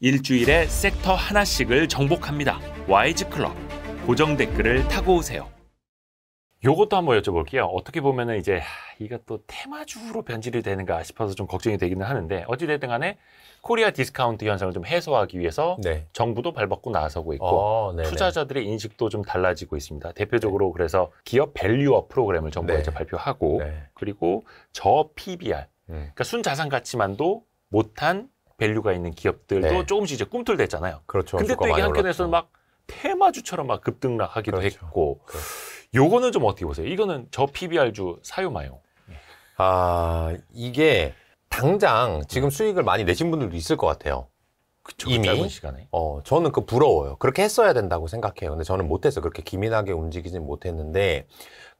일주일에 섹터 하나씩을 정복합니다. YG 클럽 고정 댓글을 타고 오세요. 요것도 한번 여쭤볼게요. 어떻게 보면은 이제 이거 또 테마주로 변질이 되는가 싶어서 좀 걱정이 되기는 하는데 어찌됐든 간에 코리아 디스카운트 현상을 좀 해소하기 위해서 네. 정부도 발벗고 나서고 있고 아, 투자자들의 인식도 좀 달라지고 있습니다. 대표적으로 네. 그래서 기업 밸류업 프로그램을 정부가 네. 이제 발표하고 네. 그리고 저 PBR 음. 그러니까 순자산 가치만도 못한 밸류가 있는 기업들도 네. 조금씩 이제 꿈틀댔잖아요. 그렇죠. 근데 또 이게 한켠에서는 막 테마주처럼 막 급등락하기도 그렇죠. 했고 그렇죠. 요거는 좀 어떻게 보세요? 이거는 저 PBR주 사유마요. 아 이게 당장 지금 수익을 많이 내신 분들도 있을 것 같아요. 그쵸, 그 이미 짧은 시간에. 어 저는 그 부러워요. 그렇게 했어야 된다고 생각해요. 근데 저는 못해서 그렇게 기민하게 움직이진 못했는데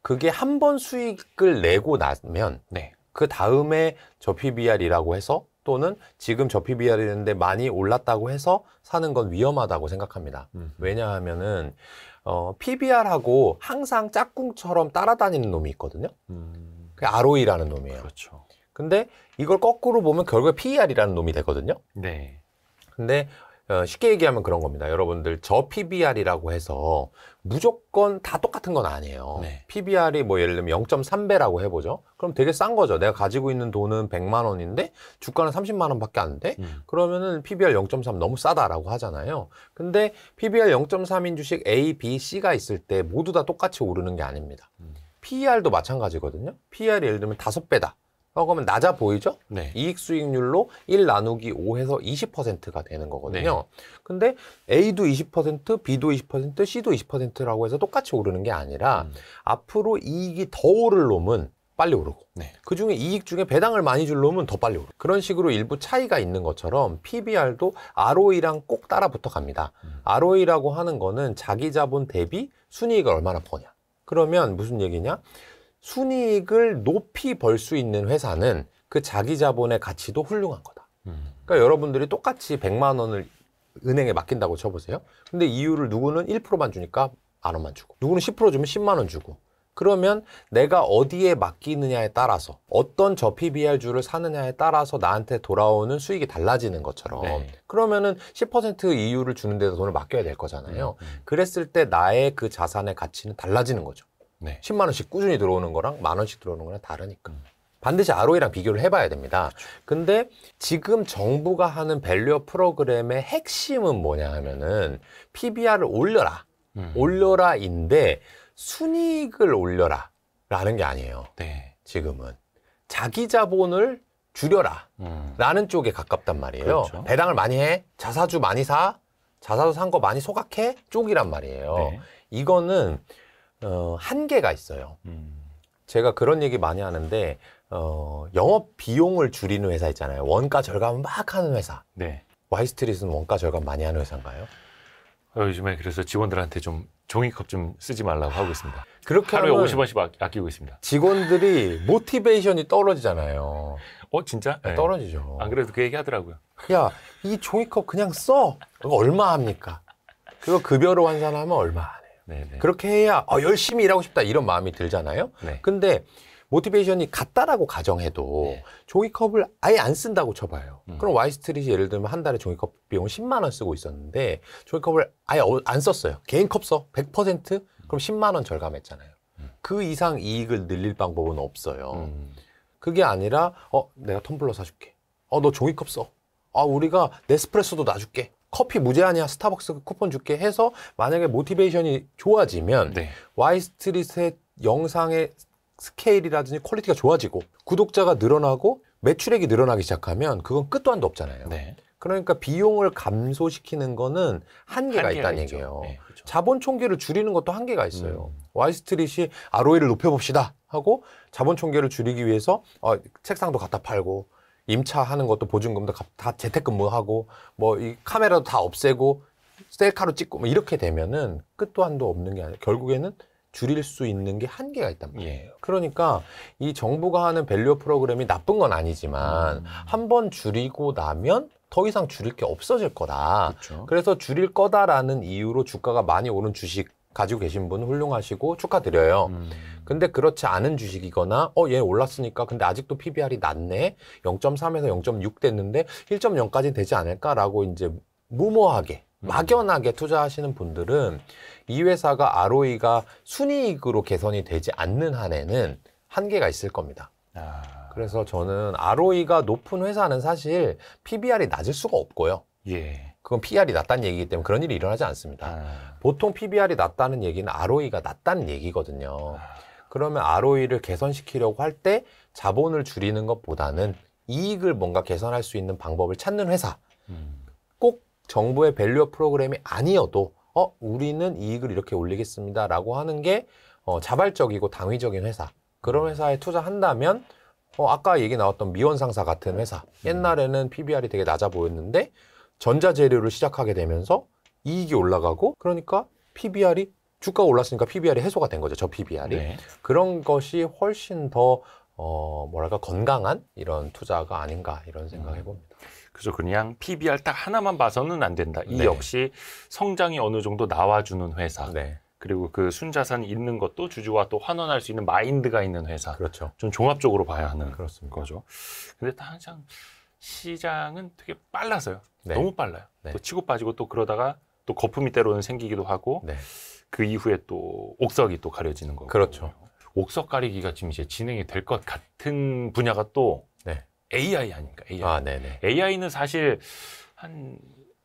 그게 한 번 수익을 내고 나면 네. 그 다음에 저 PBR이라고 해서 또는 지금 저 p b r 는데 많이 올랐다고 해서 사는 건 위험하다고 생각합니다. 음. 왜냐하면은 어, PBR하고 항상 짝꿍처럼 따라다니는 놈이 있거든요. 음. 그게 ROE라는 놈이에요. 그렇죠. 근데 이걸 거꾸로 보면 결국에 PER이라는 놈이 되거든요. 네. 근데 어, 쉽게 얘기하면 그런 겁니다. 여러분들 저 PBR이라고 해서 무조건 다 똑같은 건 아니에요. 네. PBR이 뭐 예를 들면 0.3배라고 해보죠. 그럼 되게 싼 거죠. 내가 가지고 있는 돈은 100만 원인데 주가는 30만 원밖에 안 돼. 음. 그러면은 PBR 0.3 너무 싸다라고 하잖아요. 근데 PBR 0.3인 주식 A, B, C가 있을 때 모두 다 똑같이 오르는 게 아닙니다. 음. PER도 마찬가지거든요. PER이 예를 들면 5배다. 그러면 낮아 보이죠? 네. 이익 수익률로 1 나누기 5에서 20%가 되는 거거든요. 네. 근데 A도 20%, B도 20%, C도 20%라고 해서 똑같이 오르는 게 아니라 음. 앞으로 이익이 더 오를 놈은 빨리 오르고 네. 그중에 이익 중에 배당을 많이 줄 놈은 더 빨리 오르고 그런 식으로 일부 차이가 있는 것처럼 PBR도 ROE랑 꼭 따라 붙어갑니다. 음. ROE라고 하는 거는 자기 자본 대비 순이익을 얼마나 버냐. 그러면 무슨 얘기냐? 순이익을 높이 벌 수 있는 회사는 그 자기 자본의 가치도 훌륭한 거다. 그러니까 여러분들이 똑같이 100만 원을 은행에 맡긴다고 쳐보세요. 근데 이유를 누구는 1%만 주니까 만 원만 주고, 누구는 10% 주면 10만 원 주고. 그러면 내가 어디에 맡기느냐에 따라서 어떤 저 PBR주를 사느냐에 따라서 나한테 돌아오는 수익이 달라지는 것처럼 네. 그러면은 10% 이유를 주는 데서 돈을 맡겨야 될 거잖아요. 음, 음. 그랬을 때 나의 그 자산의 가치는 달라지는 거죠. 네. 10만 원씩 꾸준히 들어오는 거랑 만 원씩 들어오는 거랑 다르니까. 음. 반드시 ROE랑 비교를 해봐야 됩니다. 근데 지금 정부가 하는 밸류어 프로그램의 핵심은 뭐냐 하면은 PBR을 올려라. 음. 올려라인데 순이익을 올려라. 라는 게 아니에요. 네. 지금은. 자기 자본을 줄여라. 음. 라는 쪽에 가깝단 말이에요. 그렇죠. 배당을 많이 해. 자사주 많이 사. 자사주 산 거 많이 소각해. 쪽이란 말이에요. 네. 이거는 어, 한계가 있어요. 음. 제가 그런 얘기 많이 하는데 어, 영업 비용을 줄이는 회사 있잖아요. 원가 절감을 막 하는 회사. 네. 와이스트리스는 원가 절감 많이 하는 회사인가요? 어, 요즘에 그래서 직원들한테 좀 종이컵 좀 쓰지 말라고 하고 있습니다. 그렇게 하루에 50원씩 아끼고 있습니다. 직원들이 모티베이션이 떨어지잖아요. 어 진짜? 네. 네. 떨어지죠. 안 그래도 그 얘기 하더라고요. 야 이 종이컵 그냥 써. 얼마 합니까? 그거 급여로 환산하면 얼마? 그렇게 해야 어, 열심히 일하고 싶다 이런 마음이 들잖아요. 네. 근데 모티베이션이 같다라고 가정해도 네. 종이컵을 아예 안 쓴다고 쳐봐요. 음. 그럼 와이스트리지 예를 들면 한 달에 종이컵 비용 10만 원 쓰고 있었는데 종이컵을 아예 어, 안 썼어요. 개인컵 써100% 그럼 10만 원 절감했잖아요. 음. 그 이상 이익을 늘릴 방법은 없어요. 음. 그게 아니라 어 내가 텀블러 사줄게. 어 너 종이컵 써. 아 우리가 네스프레소도 놔줄게. 커피 무제한이야 스타벅스 쿠폰 줄게 해서 만약에 모티베이션이 좋아지면 네. 와이스트리트의 영상의 스케일이라든지 퀄리티가 좋아지고 구독자가 늘어나고 매출액이 늘어나기 시작하면 그건 끝도 한도 없잖아요. 네. 그러니까 비용을 감소시키는 거는 한계가, 한계가 있다는 있죠. 얘기예요. 네, 그렇죠. 자본 총계를 줄이는 것도 한계가 있어요. 음. 와이스트릿이 ROE를 높여봅시다 하고 자본 총계를 줄이기 위해서 어, 책상도 갖다 팔고 임차하는 것도 보증금도 다 재택근무하고 뭐 이 카메라도 다 없애고 셀카로 찍고 뭐 이렇게 되면은 끝도 한도 없는 게 아니라 결국에는 줄일 수 있는 게 한계가 있단 말이에요. 예. 그러니까 이 정부가 하는 밸류 프로그램이 나쁜 건 아니지만 음. 한번 줄이고 나면 더 이상 줄일 게 없어질 거다. 그쵸. 그래서 줄일 거다라는 이유로 주가가 많이 오른 주식 가지고 계신 분 훌륭하시고 축하드려요. 음. 근데 그렇지 않은 주식이거나 어 얘 올랐으니까 근데 아직도 PBR이 낮네. 0.3에서 0.6 됐는데 1.0까지 되지 않을까라고 이제 무모하게 음. 막연하게 투자하시는 분들은 이 회사가 ROE가 순이익으로 개선이 되지 않는 한에는 한계가 있을 겁니다. 아... 그래서 저는 ROE가 높은 회사는 사실 PBR이 낮을 수가 없고요. 예. 그건 PR이 낮다는 얘기이기 때문에 그런 일이 일어나지 않습니다. 아. 보통 PBR이 낮다는 얘기는 ROE가 낮다는 얘기거든요. 그러면 ROE를 개선시키려고 할 때 자본을 줄이는 것보다는 이익을 뭔가 개선할 수 있는 방법을 찾는 회사. 음. 꼭 정부의 밸류업 프로그램이 아니어도 어 우리는 이익을 이렇게 올리겠습니다라고 하는 게 어, 자발적이고 당위적인 회사. 그런 음. 회사에 투자한다면 어, 아까 얘기 나왔던 미원 상사 같은 회사. 음. 옛날에는 PBR이 되게 낮아 보였는데 전자재료를 시작하게 되면서 이익이 올라가고 그러니까 PBR이 주가가 올랐으니까 PBR이 해소가 된 거죠. 저 PBR이. 네. 그런 것이 훨씬 더 어, 뭐랄까 건강한 이런 투자가 아닌가 이런 생각해 음. 봅니다. 그래서 그냥 PBR 딱 하나만 봐서는 안 된다. 이 네. 역시 성장이 어느 정도 나와주는 회사. 네. 그리고 그순자산 있는 것도 주주와 또 환원할 수 있는 마인드가 있는 회사. 그렇죠. 좀 종합적으로 봐야 하는 그렇습니다. 거죠. 근데 항상 시장은 되게 빨라서요. 네. 너무 빨라요. 네. 또 치고 빠지고 또 그러다가 또 거품이 때로는 생기기도 하고 네. 그 이후에 또 옥석이 또 가려지는 거고. 그렇죠. 옥석 가리기가 지금 이제 진행이 될 것 같은 분야가 또 네. AI 아닙니까? AI. 아, 네네. AI는 사실 한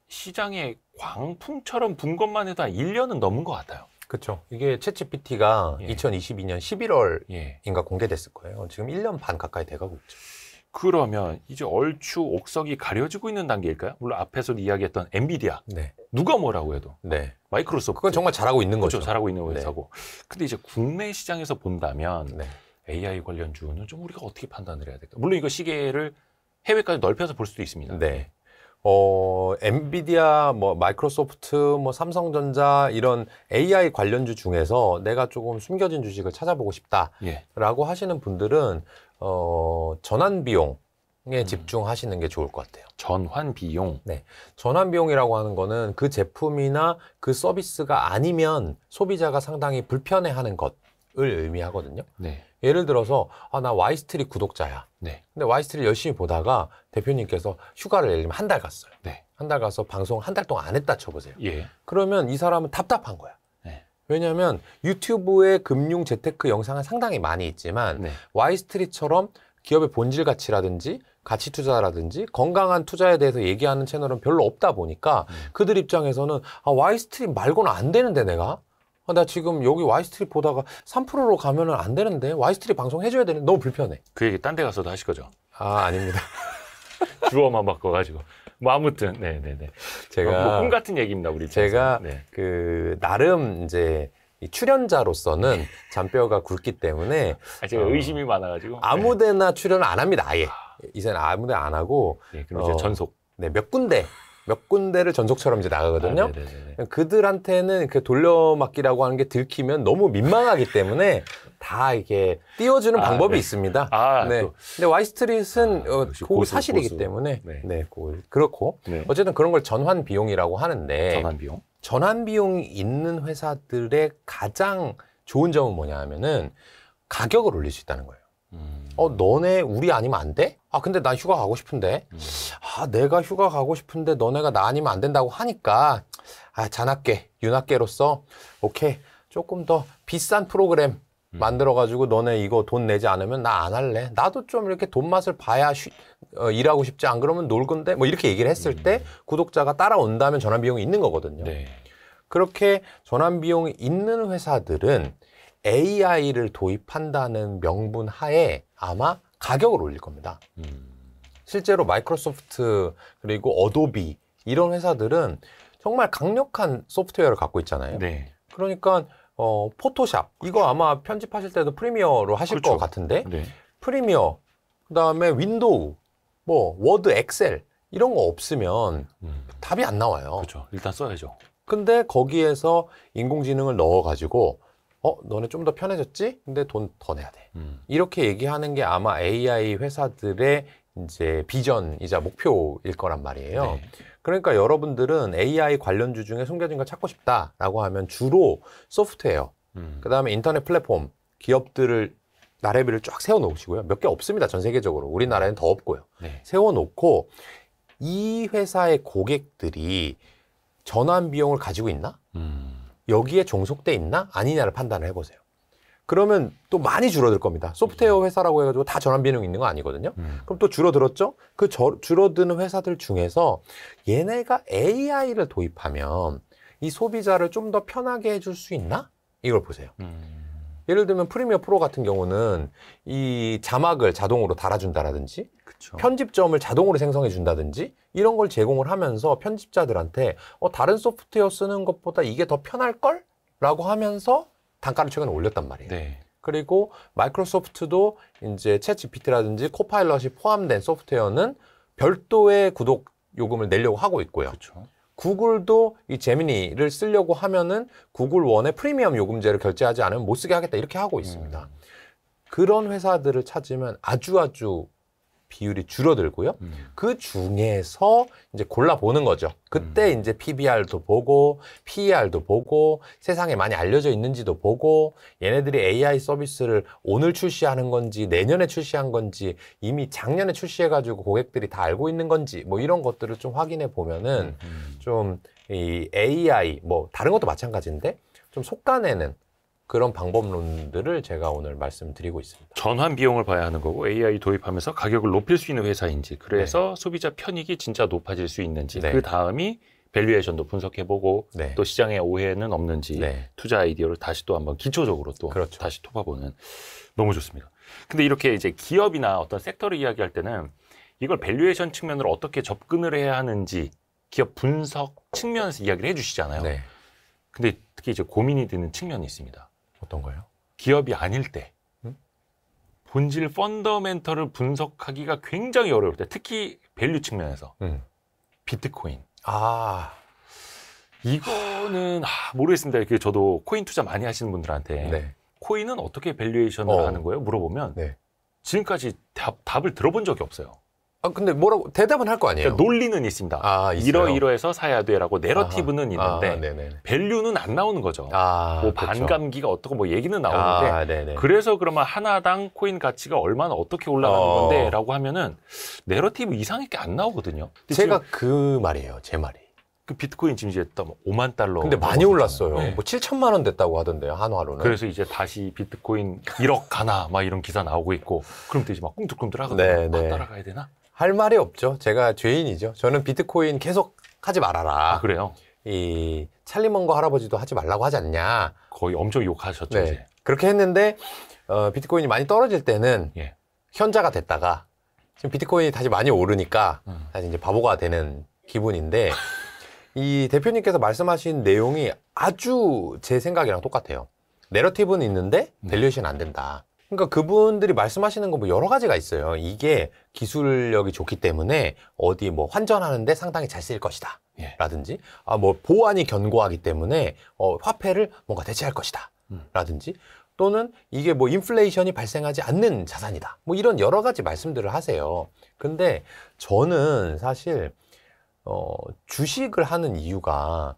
시장의 광풍처럼 분 것만 해도 한 1년은 넘은 것 같아요. 그렇죠. 이게 채 g p t 가 예. 2022년 11월인가 예. 공개됐을 거예요. 지금 1년 반 가까이 돼가고 있죠. 그러면 이제 얼추 옥석이 가려지고 있는 단계일까요? 물론 앞에서 이야기했던 엔비디아. 네. 누가 뭐라고 해도. 네. 마이크로소프트. 그건 정말 잘하고 있는 그렇죠. 거죠. 그죠 잘하고 있는 회사고. 네. 근데 이제 국내 시장에서 본다면 네. AI 관련 주는 좀 우리가 어떻게 판단을 해야 될까? 물론 이거 시계를 해외까지 넓혀서 볼 수도 있습니다. 네. 어, 엔비디아, 뭐, 마이크로소프트, 뭐, 삼성전자, 이런 AI 관련주 중에서 내가 조금 숨겨진 주식을 찾아보고 싶다. 예. 라고 예. 하시는 분들은 어, 전환 비용에 음. 집중하시는 게 좋을 것 같아요. 전환 비용. 네. 전환 비용이라고 하는 거는 그 제품이나 그 서비스가 아니면 소비자가 상당히 불편해 하는 것을 의미하거든요. 네. 예를 들어서 아, 나 와이스트리 구독자야. 네. 근데 와이스트리 열심히 보다가 대표님께서 휴가를 내리면한 달 갔어요. 네. 한 달 가서 방송 한 달 동안 안 했다 쳐보세요. 예. 그러면 이 사람은 답답한 거야. 왜냐하면 유튜브에 금융 재테크 영상은 상당히 많이 있지만 네. 와이스트리처럼 기업의 본질 가치라든지 가치 투자라든지 건강한 투자에 대해서 얘기하는 채널은 별로 없다 보니까 음. 그들 입장에서는 아, 와이스트리 말고는 안 되는데 내가 아, 나 지금 여기 와이스트리 보다가 3%로 가면은 안 되는데 와이스트리 방송 해줘야 되는데 너무 불편해. 그 얘기 딴 데 가서도 하실 거죠? 아 아닙니다. 주어만 바꿔가지고. 뭐 아무튼 네네네. 네, 네. 제가 어, 뭐꿈 같은 얘기입니다 우리 제가 네. 그 나름 이제 출연자로서는 잔뼈가 굵기 때문에 아, 제가 어, 의심이 많아가지고 아무데나 네. 출연을 안 합니다 아예 아. 이제는 아무데안 하고 네, 그럼 이제 어, 전속 네 몇 군데 몇 군데를 전속처럼 이제 나가거든요. 아, 그들한테는 그 돌려막기라고 하는 게 들키면 너무 민망하기 때문에 다 이게 띄워주는 아, 방법이 네. 있습니다. 아, 네. 또. 근데 와이스트릿은 아, 어, 고 사실이기 고수. 때문에 네, 네 고, 그렇고 네. 어쨌든 그런 걸 전환 비용이라고 하는데 전환 비용 전환 비용이 있는 회사들의 가장 좋은 점은 뭐냐 하면은 가격을 올릴 수 있다는 거예요. 음. 어, 너네 우리 아니면 안 돼? 아, 근데 나 휴가 가고 싶은데. 음. 아, 내가 휴가 가고 싶은데 너네가 나 아니면 안 된다고 하니까 아, 잔학계, 윤학계로서 오케이. 조금 더 비싼 프로그램 음. 만들어가지고 너네 이거 돈 내지 않으면 나 안 할래. 나도 좀 이렇게 돈 맛을 봐야 쉬, 어, 일하고 싶지 안 그러면 놀 건데 뭐 이렇게 얘기를 했을 음. 때 구독자가 따라온다면 전환 비용이 있는 거거든요. 네. 그렇게 전환 비용이 있는 회사들은 AI를 도입한다는 명분 하에 아마 가격을 올릴 겁니다. 음. 실제로 마이크로소프트 그리고 어도비 이런 회사들은 정말 강력한 소프트웨어를 갖고 있잖아요. 네. 그러니까 어, 포토샵 이거 아마 편집하실 때도 프리미어로 하실 그렇죠. 것 같은데 네. 프리미어 그다음에 윈도우 뭐 워드 엑셀 이런 거 없으면 음. 답이 안 나와요. 그렇죠. 일단 써야죠. 근데 거기에서 인공지능을 넣어가지고 어 너네 좀 더 편해졌지? 근데 돈 더 내야 돼. 음. 이렇게 얘기하는 게 아마 AI 회사들의 이제 비전이자 목표일 거란 말이에요. 네. 그러니까 여러분들은 AI 관련주 중에 숨겨진 걸 찾고 싶다라고 하면 주로 소프트웨어, 음. 그 다음에 인터넷 플랫폼, 기업들을 나래비를 쫙 세워놓으시고요. 몇 개 없습니다. 전 세계적으로. 우리나라는 더 없고요. 네. 세워놓고 이 회사의 고객들이 전환 비용을 가지고 있나? 음. 여기에 종속돼 있나? 아니냐를 판단을 해보세요. 그러면 또 많이 줄어들 겁니다. 소프트웨어 음. 회사라고 해가지고 다 전환 비용 이 있는 거 아니거든요. 음. 그럼 또 줄어들었죠? 그 저, 줄어드는 회사들 중에서 얘네가 AI를 도입하면 이 소비자를 좀 더 편하게 해줄 수 있나? 이걸 보세요. 음. 예를 들면 프리미어 프로 같은 경우는 이 자막을 자동으로 달아준다라든지 그쵸. 편집점을 자동으로 생성해 준다든지 이런 걸 제공을 하면서 편집자들한테 어, 다른 소프트웨어 쓰는 것보다 이게 더 편할 걸? 라고 하면서 단가를 최근에 올렸단 말이에요. 네. 그리고 마이크로소프트도 이제 챗 GPT라든지 코파일럿이 포함된 소프트웨어는 별도의 구독 요금을 내려고 하고 있고요. 그렇죠. 구글도 이 제미니를 쓰려고 하면은 구글 원의 프리미엄 요금제를 결제하지 않으면 못 쓰게 하겠다 이렇게 하고 있습니다. 음. 그런 회사들을 찾으면 아주 아주 비율이 줄어들고요. 음. 그 중에서 이제 골라보는 거죠. 그때 음. 이제 PBR도 보고, PER도 보고, 세상에 많이 알려져 있는지도 보고, 얘네들이 AI 서비스를 오늘 출시하는 건지, 내년에 출시한 건지, 이미 작년에 출시해가지고 고객들이 다 알고 있는 건지, 뭐 이런 것들을 좀 확인해 보면은 음. 음. 좀이 AI, 뭐 다른 것도 마찬가지인데, 좀 속간에는 그런 방법론들을 제가 오늘 말씀드리고 있습니다. 전환 비용을 봐야 하는 거고 AI 도입하면서 가격을 높일 수 있는 회사인지 그래서 네. 소비자 편익이 진짜 높아질 수 있는지 네. 그 다음이 밸류에이션도 분석해보고 네. 또시장에 오해는 없는지 네. 투자 아이디어를 다시 또 한번 기초적으로 또 그렇죠. 다시 토파보는 너무 좋습니다. 근데 이렇게 이제 기업이나 어떤 섹터를 이야기할 때는 이걸 밸류에이션 측면으로 어떻게 접근을 해야 하는지 기업 분석 측면에서 이야기를 해주시잖아요. 네. 근데 특히 이제 고민이 드는 측면이 있습니다. 어떤 거요? 기업이 아닐 때 음? 본질 펀더멘털을 분석하기가 굉장히 어려울 때 특히 밸류 측면에서 음. 비트코인 아 이거는 아, 모르겠습니다. 이게 저도 코인 투자 많이 하시는 분들한테 네. 코인은 어떻게 밸류에이션을 어. 하는 거예요? 물어보면 네. 지금까지 답, 답을 들어본 적이 없어요. 아 근데 뭐라고 대답은 할 거 아니에요? 그러니까 논리는 있습니다. 아, 이러이러해서 사야 돼라고 내러티브는 아하. 있는데 아, 밸류는 안 나오는 거죠. 아, 뭐 그렇죠. 반감기가 어떻고 뭐 얘기는 아, 나오는데 그래서 그러면 하나당 코인 가치가 얼마나 어떻게 올라가는 어. 건데라고 하면은 내러티브 이상하게 안 나오거든요. 제가 그 말이에요, 제 말이. 그 비트코인 지금 이제 5만 달러. 근데 많이 올랐어요. 네. 뭐 7천만 원 됐다고 하던데요, 한화로는. 그래서 이제 다시 비트코인 1억 가나 막 이런 기사 나오고 있고, 그럼 또 이제 막 꿈틀꿈틀 하거든요. 네, 네. 따라가야 되나? 할 말이 없죠. 제가 죄인이죠. 저는 비트코인 계속 하지 말아라. 아, 그래요? 이 찰리먼거 할아버지도 하지 말라고 하지 않냐. 거의 엄청 욕하셨죠. 네. 이제. 그렇게 했는데 어, 비트코인이 많이 떨어질 때는 예. 현자가 됐다가 지금 비트코인이 다시 많이 오르니까 음. 다시 이제 바보가 되는 기분인데 이 대표님께서 말씀하신 내용이 아주 제 생각이랑 똑같아요. 내러티브는 있는데 네. 밸류에션안 된다. 그러니까 그분들이 말씀하시는 건 뭐 여러 가지가 있어요. 이게 기술력이 좋기 때문에 어디 뭐 환전하는데 상당히 잘 쓰일 것이다. 예. 라든지, 아, 뭐 보안이 견고하기 때문에 어, 화폐를 뭔가 대체할 것이다. 음. 라든지, 또는 이게 뭐 인플레이션이 발생하지 않는 자산이다. 뭐 이런 여러 가지 말씀들을 하세요. 근데 저는 사실 어, 주식을 하는 이유가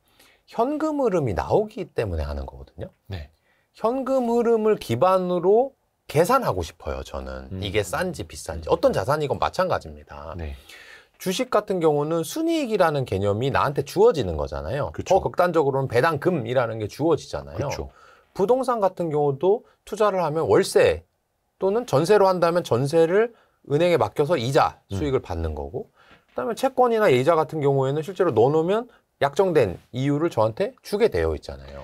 현금 흐름이 나오기 때문에 하는 거거든요. 네. 현금 흐름을 기반으로 계산하고 싶어요, 저는. 음. 이게 싼지 비싼지. 어떤 자산이건 마찬가지입니다. 네. 주식 같은 경우는 순이익이라는 개념이 나한테 주어지는 거잖아요. 그쵸. 더 극단적으로는 배당금이라는 게 주어지잖아요. 그쵸. 부동산 같은 경우도 투자를 하면 월세 또는 전세로 한다면 전세를 은행에 맡겨서 이자 음. 수익을 음. 받는 거고 그다음에 채권이나 예자 같은 경우에는 실제로 넣어놓으면 약정된 이유를 저한테 주게 되어 있잖아요.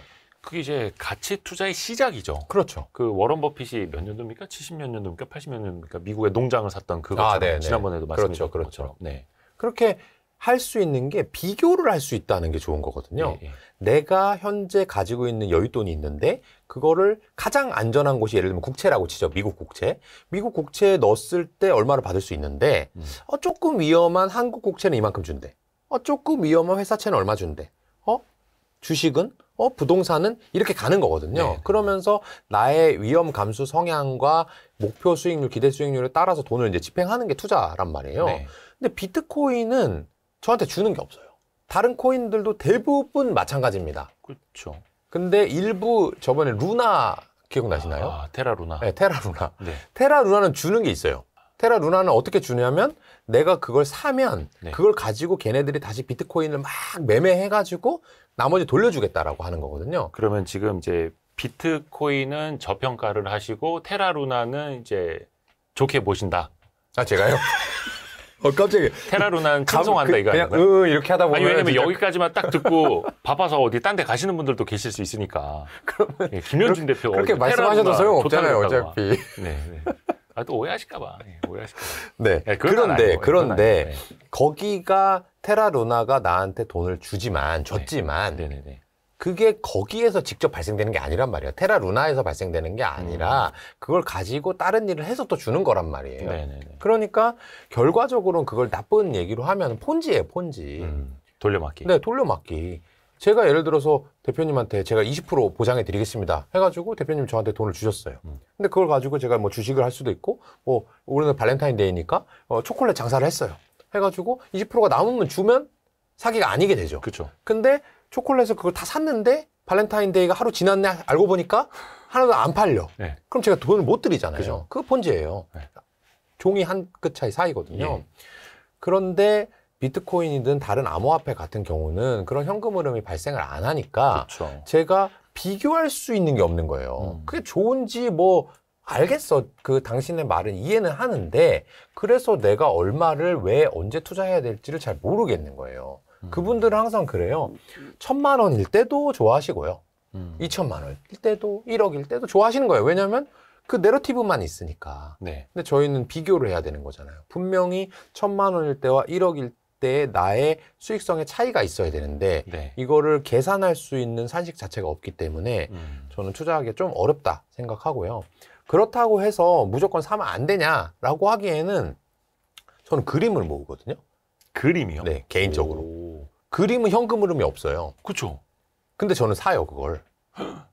그게 이제 가치 투자의 시작이죠. 그렇죠. 그 워런 버핏이 몇 년도입니까? 70몇 년도입니까? 80몇 년도입니까? 미국의 농장을 샀던 그거 아, 네네. 네. 지난번에도 말씀드죠 그렇죠. 그렇죠. 네. 그렇게 할 수 있는 게 비교를 할 수 있다는 게 좋은 거거든요. 예, 예. 내가 현재 가지고 있는 여윳돈이 있는데 그거를 가장 안전한 곳이 예를 들면 국채라고 치죠. 미국 국채. 미국 국채에 넣었을 때 얼마를 받을 수 있는데 음. 어, 조금 위험한 한국 국채는 이만큼 준대. 어, 조금 위험한 회사채는 얼마 준대. 어? 주식은 어 부동산은 이렇게 가는 거거든요. 네. 그러면서 나의 위험 감수 성향과 목표 수익률, 기대 수익률에 따라서 돈을 이제 집행하는 게 투자란 말이에요. 네. 근데 비트코인은 저한테 주는 게 없어요. 다른 코인들도 대부분 마찬가지입니다. 그렇죠. 근데 일부 저번에 루나 기억나시나요? 아, 테라 루나. 네, 테라 루나. 네. 테라 루나는 주는 게 있어요. 테라 루나는 어떻게 주냐면 내가 그걸 사면 네. 그걸 가지고 걔네들이 다시 비트코인을 막 매매해가지고 나머지 돌려주겠다라고 하는 거거든요. 그러면 지금 이제 비트코인은 저평가를 하시고 테라루나는 이제 좋게 보신다. 아 제가요? 어 갑자기 테라루나는 찬송한다 그, 이거 그냥 아 이렇게 하다 보면 아니 왜냐면 진짜... 여기까지만 딱 듣고 바빠서 어디 딴 데 가시는 분들도 계실 수 있으니까. 그러면 예, 김현준 대표 그렇게 말씀하셔도 소용 없잖아요 어차피. 네. 네. 아, 또 오해하실까봐. 예, 네, 오해하실까봐. 네. 네 그런데, 예, 그런데, 예. 거기가 테라 루나가 나한테 돈을 주지만, 네. 줬지만, 네, 네, 네. 그게 거기에서 직접 발생되는 게 아니란 말이에요. 테라 루나에서 발생되는 게 아니라, 음. 그걸 가지고 다른 일을 해서 또 주는 거란 말이에요. 그러니까, 결과적으로는 그걸 나쁜 얘기로 하면 폰지예요, 폰지. 음. 돌려막기. 네, 돌려막기. 제가 예를 들어서 대표님한테 제가 20% 보장해 드리겠습니다. 해가지고 대표님 저한테 돈을 주셨어요. 음. 근데 그걸 가지고 제가 뭐 주식을 할 수도 있고, 뭐, 오늘은 발렌타인데이니까 어, 초콜릿 장사를 했어요. 해가지고 20%가 남으면 주면 사기가 아니게 되죠. 그죠 근데 초콜릿을 그걸 다 샀는데 발렌타인데이가 하루 지났네 알고 보니까 하나도 안 팔려. 네. 그럼 제가 돈을 못 드리잖아요. 그죠. 그거 본제예요. 네. 종이 한 끗 차이 사이거든요. 예. 그런데 비트코인이든 다른 암호화폐 같은 경우는 그런 현금 흐름이 발생을 안 하니까 그쵸. 제가 비교할 수 있는 게 없는 거예요. 음. 그게 좋은지 뭐 알겠어. 그 당신의 말은 이해는 하는데 그래서 내가 얼마를 왜 언제 투자해야 될지를 잘 모르겠는 거예요. 음. 그분들은 항상 그래요. 천만 원일 때도 좋아하시고요. 음. 이천만 원일 때도 일억일 때도 좋아하시는 거예요. 왜냐면 하그 내러티브만 있으니까. 네. 근데 저희는 비교를 해야 되는 거잖아요. 분명히 천만 원일 때와 일억일 때때 나의 수익성의 차이가 있어야 되는데 네. 이거를 계산할 수 있는 산식 자체가 없기 때문에 음. 저는 투자하기 좀 어렵다 생각하고요. 그렇다고 해서 무조건 사면 안 되냐라고 하기에는 저는 그림을 모으거든요. 그림이요? 네, 개인적으로. 오. 그림은 현금 흐름이 없어요. 그렇죠. 근데 저는 사요, 그걸.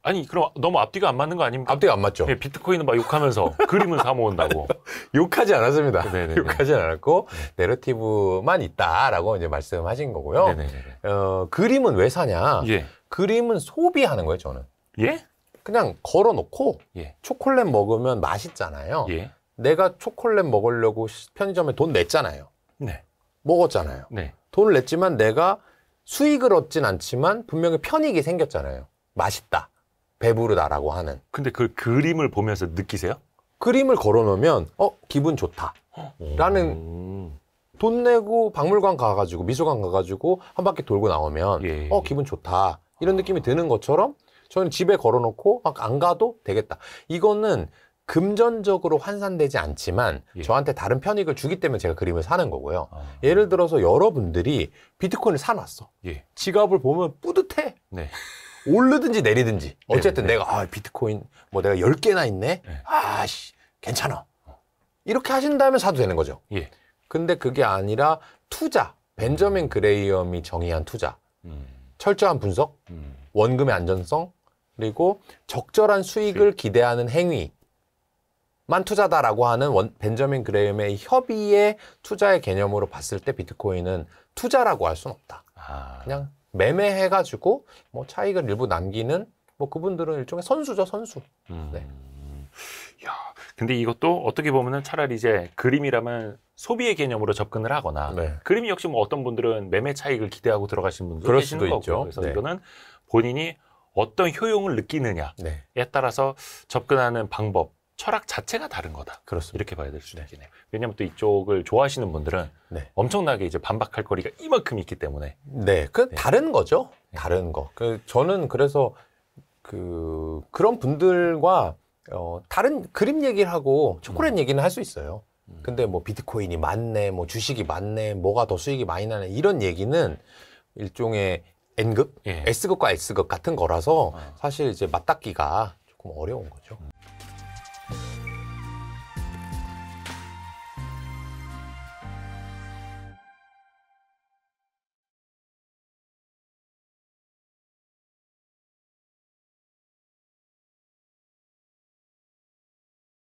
아니 그럼 너무 앞뒤가 안 맞는 거 아닙니까? 앞뒤가 안 맞죠. 예, 비트코인은 막 욕하면서 그림을 사 모은다고. 욕하지 않았습니다. 네네네. 네, 네. 욕하지 않았고 네. 내러티브만 있다라고 이제 말씀하신 거고요. 어, 그림은 왜 사냐? 예. 그림은 소비하는 거예요, 저는. 예? 그냥 걸어놓고 예. 초콜릿 먹으면 맛있잖아요. 예. 내가 초콜릿 먹으려고 편의점에 돈 냈잖아요. 네. 먹었잖아요. 네. 돈을 냈지만 내가 수익을 얻진 않지만 분명히 편익이 생겼잖아요. 맛있다. 배부르다라고 하는. 근데 그 그림을 보면서 느끼세요? 그림을 걸어놓으면 어 기분 좋다라는 음. 돈 내고 박물관 가가지고 미술관 가가지고 한 바퀴 돌고 나오면 예. 어 기분 좋다 이런 느낌이 드는 것처럼 저는 집에 걸어놓고 막 안 가도 되겠다. 이거는 금전적으로 환산되지 않지만 예. 저한테 다른 편익을 주기 때문에 제가 그림을 사는 거고요. 아. 예를 들어서 여러분들이 비트코인을 사놨어. 예. 지갑을 보면 뿌듯해. 네. 오르든지 내리든지 네, 어쨌든 네네. 내가 아 비트코인 뭐 내가 10개나 있네. 네. 아씨 괜찮아. 이렇게 하신 다음에 사도 되는 거죠. 예. 근데 그게 아니라 투자. 벤저민 그레이엄이 정의한 투자. 음. 철저한 분석, 음. 원금의 안전성, 그리고 적절한 수익을 그... 기대하는 행위. 만 투자다라고 하는 원, 벤저민 그레이엄의 협의의 투자의 개념으로 봤을 때 비트코인은 투자라고 할 수는 없다. 아... 그냥 매매해가지고 뭐 차익을 일부 남기는 뭐 그분들은 일종의 선수죠 선수. 음. 네. 야, 근데 이것도 어떻게 보면은 차라리 이제 그림이라면 소비의 개념으로 접근을 하거나 네. 그림이 역시 뭐 어떤 분들은 매매 차익을 기대하고 들어가시는 분들 그럴 계시는 수도 거고 있죠. 그래서 네. 이거는 본인이 어떤 효용을 느끼느냐에 네. 따라서 접근하는 방법 철학 자체가 다른 거다. 그렇습니다. 이렇게 봐야 될 수도 네. 있겠네요. 왜냐하면 또 이쪽을 좋아하시는 분들은 네. 엄청나게 이제 반박할 거리가 이만큼 있기 때문에. 네, 그 네. 다른 거죠. 네. 다른 거. 그 저는 그래서 그 그런 분들과 어 다른 그림 얘기를 하고 초콜릿 음. 얘기는 할 수 있어요. 음. 근데 뭐 비트코인이 많네, 뭐 주식이 많네, 뭐가 더 수익이 많이 나네 이런 얘기는 일종의 N급, 예. S급과 S급 같은 거라서 어. 사실 이제 맞닿기가 조금 어려운 거죠. 음.